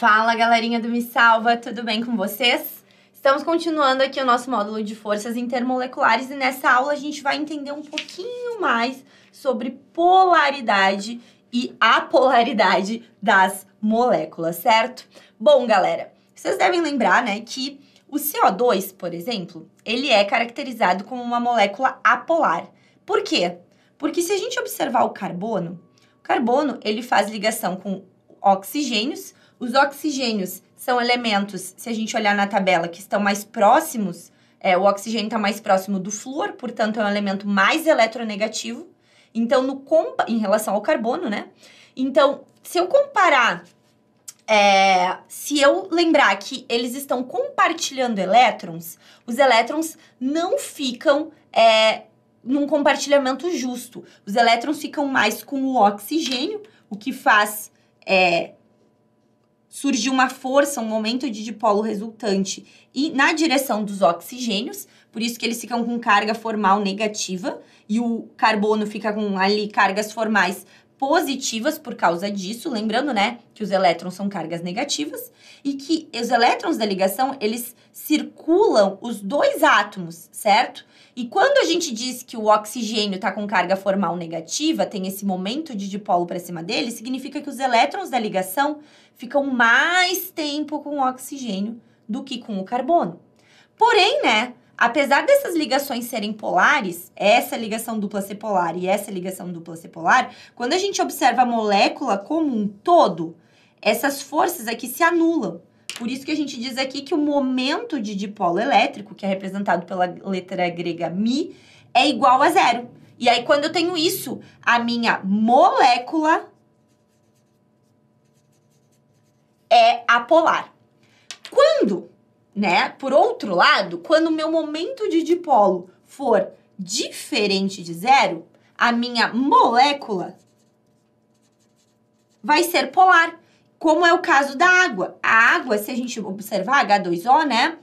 Fala galerinha do Me Salva, tudo bem com vocês? Estamos continuando aqui o nosso módulo de forças intermoleculares e nessa aula a gente vai entender um pouquinho mais sobre polaridade e apolaridade das moléculas, certo? Bom, galera, vocês devem lembrar, né, que o CO2, por exemplo, ele é caracterizado como uma molécula apolar. Por quê? Porque se a gente observar o carbono, o carbono, ele faz ligação com oxigênios os oxigênios são elementos, se a gente olhar na tabela, que estão mais próximos, é, o oxigênio está mais próximo do flúor, portanto é um elemento mais eletronegativo. Então, no compa em relação ao carbono, né? Então, se eu comparar, é, se eu lembrar que eles estão compartilhando elétrons, os elétrons não ficam é, num compartilhamento justo. Os elétrons ficam mais com o oxigênio, o que faz é, surgiu uma força, um momento de dipolo resultante e na direção dos oxigênios, por isso que eles ficam com carga formal negativa e o carbono fica com ali cargas formais positivas por causa disso, lembrando, né, que os elétrons são cargas negativas e que os elétrons da ligação, eles circulam os dois átomos, certo? E quando a gente diz que o oxigênio está com carga formal negativa, tem esse momento de dipolo para cima dele, significa que os elétrons da ligação ficam mais tempo com o oxigênio do que com o carbono. Porém, né, apesar dessas ligações serem polares, essa ligação dupla ser polar e essa ligação dupla ser polar, quando a gente observa a molécula como um todo, essas forças aqui se anulam. Por isso que a gente diz aqui que o momento de dipolo elétrico, que é representado pela letra grega mi, é igual a zero. E aí, quando eu tenho isso, a minha molécula é apolar. Quando, né, por outro lado, quando o meu momento de dipolo for diferente de zero, a minha molécula vai ser polar como é o caso da água. A água, se a gente observar H2O, né?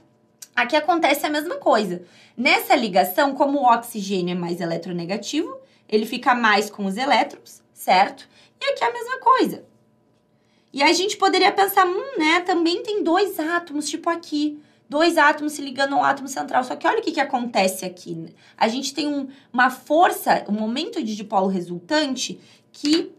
Aqui acontece a mesma coisa. Nessa ligação, como o oxigênio é mais eletronegativo, ele fica mais com os elétrons, certo? E aqui é a mesma coisa. E a gente poderia pensar, hum, né? Também tem dois átomos, tipo aqui. Dois átomos se ligando ao átomo central. Só que olha o que, que acontece aqui. A gente tem um, uma força, um momento de dipolo resultante que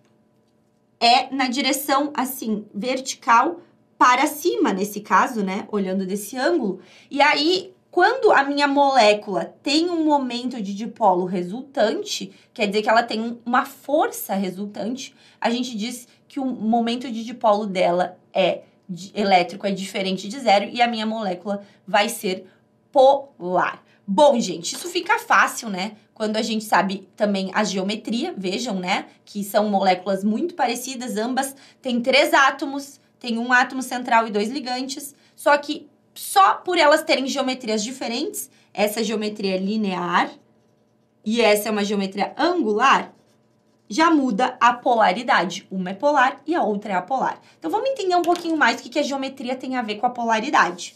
é na direção assim, vertical para cima, nesse caso, né? Olhando desse ângulo. E aí, quando a minha molécula tem um momento de dipolo resultante, quer dizer que ela tem uma força resultante, a gente diz que o momento de dipolo dela é de, elétrico é diferente de zero e a minha molécula vai ser polar. Bom, gente, isso fica fácil, né? Quando a gente sabe também a geometria, vejam, né? Que são moléculas muito parecidas, ambas têm três átomos, tem um átomo central e dois ligantes, só que só por elas terem geometrias diferentes, essa geometria é linear e essa é uma geometria angular, já muda a polaridade. Uma é polar e a outra é apolar. Então vamos entender um pouquinho mais o que, que a geometria tem a ver com a polaridade.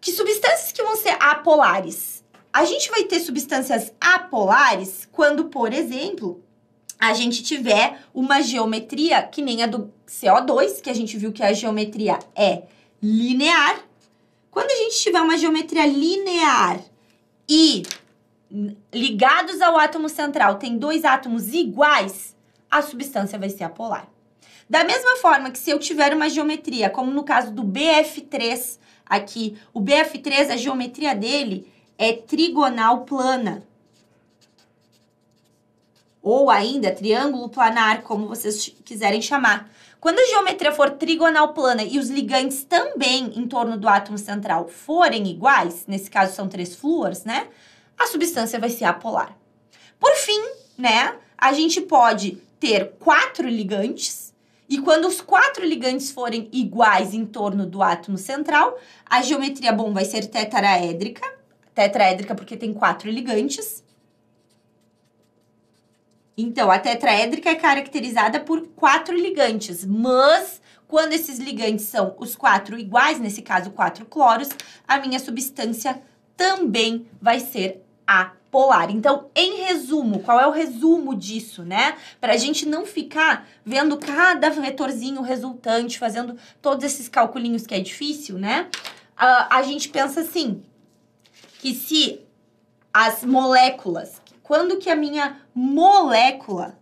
Que substâncias que vão ser apolares? A gente vai ter substâncias apolares quando, por exemplo, a gente tiver uma geometria que nem a do CO2, que a gente viu que a geometria é linear. Quando a gente tiver uma geometria linear e ligados ao átomo central tem dois átomos iguais, a substância vai ser apolar. Da mesma forma que se eu tiver uma geometria, como no caso do BF3, aqui. O BF3, a geometria dele é trigonal plana. Ou ainda triângulo planar, como vocês quiserem chamar. Quando a geometria for trigonal plana e os ligantes também em torno do átomo central forem iguais, nesse caso são três flúors, né? A substância vai ser apolar. Por fim, né? A gente pode ter quatro ligantes e quando os quatro ligantes forem iguais em torno do átomo central, a geometria, bom, vai ser tetraédrica. Tetraédrica porque tem quatro ligantes. Então, a tetraédrica é caracterizada por quatro ligantes, mas quando esses ligantes são os quatro iguais, nesse caso quatro cloros, a minha substância também vai ser apolar. Então, em resumo, qual é o resumo disso, né? Para a gente não ficar vendo cada vetorzinho resultante, fazendo todos esses calculinhos que é difícil, né? Uh, a gente pensa assim, que se as moléculas, quando que a minha molécula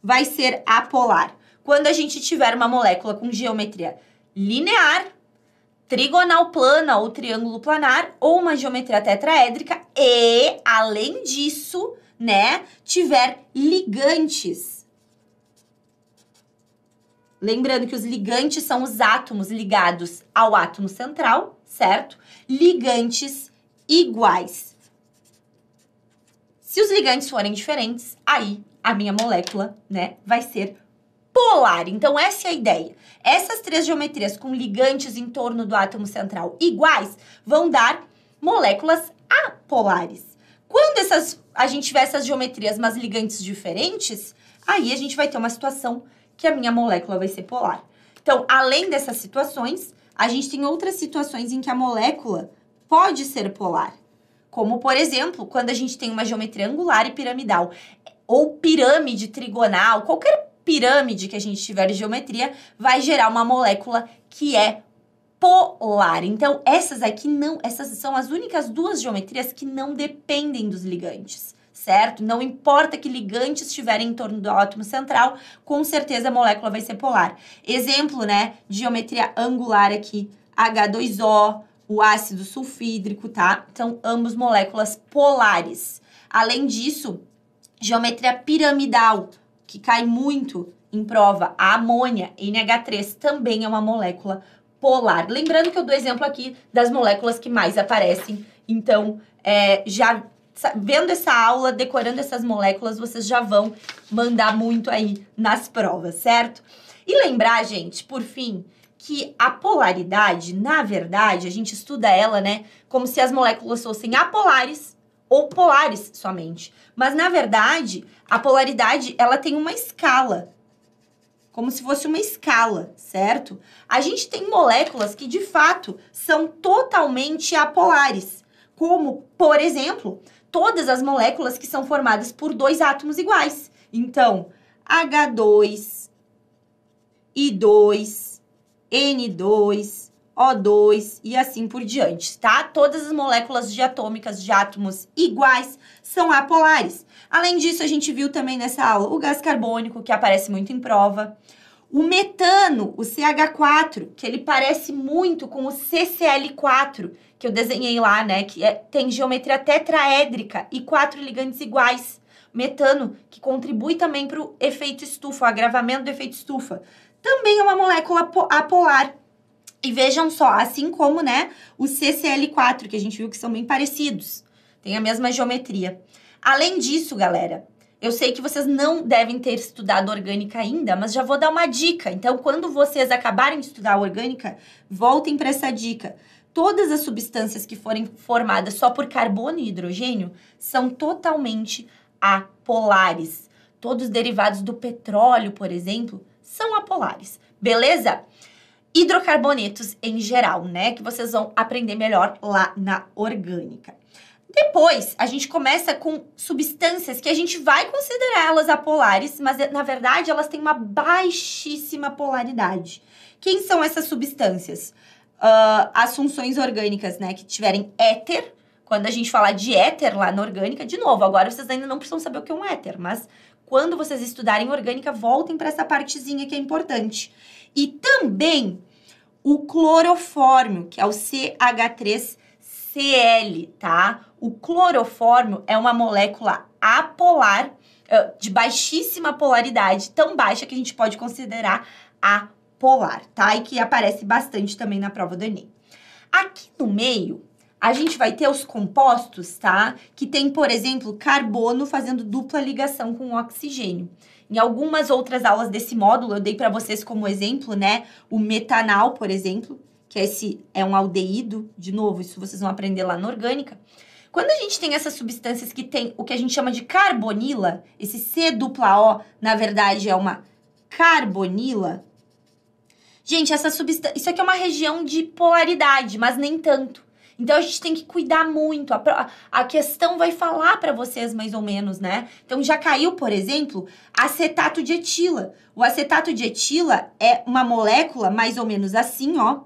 vai ser apolar? Quando a gente tiver uma molécula com geometria linear trigonal plana ou triângulo planar ou uma geometria tetraédrica e, além disso, né, tiver ligantes. Lembrando que os ligantes são os átomos ligados ao átomo central, certo? Ligantes iguais. Se os ligantes forem diferentes, aí a minha molécula, né, vai ser polar. Então, essa é a ideia. Essas três geometrias com ligantes em torno do átomo central iguais vão dar moléculas apolares. Quando essas, a gente tiver essas geometrias, mas ligantes diferentes, aí a gente vai ter uma situação que a minha molécula vai ser polar. Então, além dessas situações, a gente tem outras situações em que a molécula pode ser polar. Como, por exemplo, quando a gente tem uma geometria angular e piramidal, ou pirâmide trigonal, qualquer pirâmide que a gente tiver de geometria, vai gerar uma molécula que é polar. Então, essas aqui não, essas são as únicas duas geometrias que não dependem dos ligantes, certo? Não importa que ligantes estiverem em torno do átomo central, com certeza a molécula vai ser polar. Exemplo, né, geometria angular aqui, H2O, o ácido sulfídrico, tá? São ambos moléculas polares. Além disso, geometria piramidal, que cai muito em prova, a amônia, NH3, também é uma molécula polar. Lembrando que eu dou exemplo aqui das moléculas que mais aparecem. Então, é, já vendo essa aula, decorando essas moléculas, vocês já vão mandar muito aí nas provas, certo? E lembrar, gente, por fim, que a polaridade, na verdade, a gente estuda ela, né, como se as moléculas fossem apolares ou polares somente. Mas na verdade, a polaridade, ela tem uma escala, como se fosse uma escala, certo? A gente tem moléculas que de fato são totalmente apolares, como, por exemplo, todas as moléculas que são formadas por dois átomos iguais. Então, H2, I2, N2, o2 e assim por diante, tá? Todas as moléculas diatômicas de átomos iguais são apolares. Além disso, a gente viu também nessa aula o gás carbônico, que aparece muito em prova. O metano, o CH4, que ele parece muito com o CCl4, que eu desenhei lá, né? Que é, tem geometria tetraédrica e quatro ligantes iguais. Metano, que contribui também para o efeito estufa, o agravamento do efeito estufa. Também é uma molécula apolar. E vejam só, assim como, né, o CCL4, que a gente viu que são bem parecidos, tem a mesma geometria. Além disso, galera, eu sei que vocês não devem ter estudado orgânica ainda, mas já vou dar uma dica. Então, quando vocês acabarem de estudar orgânica, voltem para essa dica. Todas as substâncias que forem formadas só por carbono e hidrogênio são totalmente apolares. Todos derivados do petróleo, por exemplo, são apolares. Beleza? hidrocarbonetos em geral, né? Que vocês vão aprender melhor lá na orgânica. Depois, a gente começa com substâncias que a gente vai considerá-las apolares, mas na verdade elas têm uma baixíssima polaridade. Quem são essas substâncias? Uh, as funções orgânicas, né? Que tiverem éter. Quando a gente falar de éter lá na orgânica, de novo, agora vocês ainda não precisam saber o que é um éter, mas quando vocês estudarem orgânica, voltem para essa partezinha que é importante e também o clorofórmio, que é o CH3Cl, tá? O clorofórmio é uma molécula apolar, de baixíssima polaridade, tão baixa que a gente pode considerar apolar, tá? E que aparece bastante também na prova do Enem. Aqui no meio, a gente vai ter os compostos, tá? Que tem, por exemplo, carbono fazendo dupla ligação com o oxigênio. Em algumas outras aulas desse módulo, eu dei para vocês como exemplo, né, o metanal, por exemplo, que é esse é um aldeído, de novo, isso vocês vão aprender lá na orgânica. Quando a gente tem essas substâncias que tem o que a gente chama de carbonila, esse C dupla O, na verdade, é uma carbonila. Gente, essa substância, isso aqui é uma região de polaridade, mas nem tanto. Então a gente tem que cuidar muito. A, a questão vai falar para vocês mais ou menos, né? Então já caiu, por exemplo, acetato de etila. O acetato de etila é uma molécula mais ou menos assim, ó.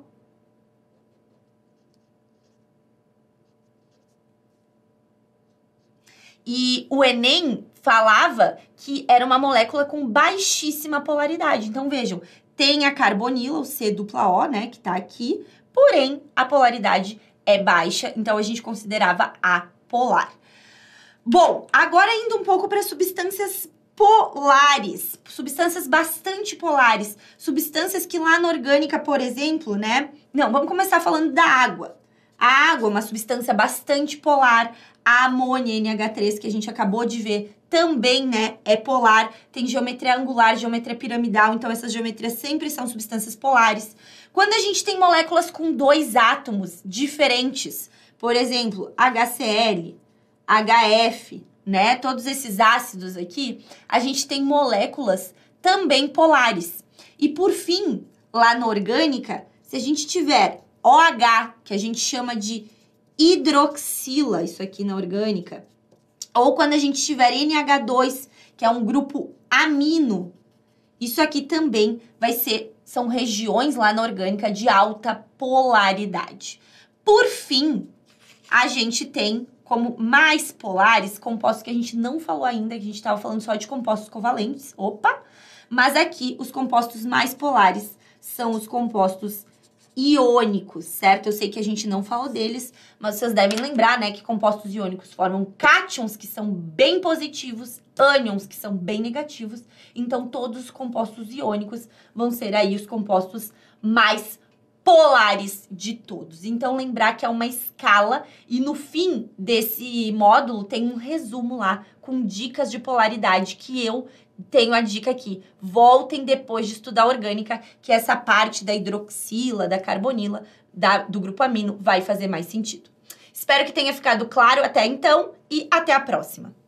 E o Enem falava que era uma molécula com baixíssima polaridade. Então vejam, tem a carbonila, o C dupla O, né, que tá aqui, porém a polaridade é baixa, então a gente considerava apolar. Bom, agora indo um pouco para substâncias polares, substâncias bastante polares, substâncias que lá na orgânica, por exemplo, né? Não, vamos começar falando da água. A água é uma substância bastante polar, a amônia NH3 que a gente acabou de ver também, né, é polar, tem geometria angular, geometria piramidal, então essas geometrias sempre são substâncias polares. Quando a gente tem moléculas com dois átomos diferentes, por exemplo, HCl, HF, né, todos esses ácidos aqui, a gente tem moléculas também polares. E por fim, lá na orgânica, se a gente tiver OH, que a gente chama de hidroxila, isso aqui na orgânica, ou quando a gente tiver NH2, que é um grupo amino, isso aqui também vai ser, são regiões lá na orgânica de alta polaridade. Por fim, a gente tem como mais polares compostos que a gente não falou ainda, que a gente estava falando só de compostos covalentes, opa! Mas aqui os compostos mais polares são os compostos iônicos, certo? Eu sei que a gente não falou deles, mas vocês devem lembrar, né, que compostos iônicos formam cátions que são bem positivos, ânions que são bem negativos. Então todos os compostos iônicos vão ser aí os compostos mais polares de todos. Então lembrar que é uma escala e no fim desse módulo tem um resumo lá com dicas de polaridade que eu tenho a dica aqui. Voltem depois de estudar orgânica, que essa parte da hidroxila, da carbonila, da, do grupo amino vai fazer mais sentido. Espero que tenha ficado claro até então e até a próxima.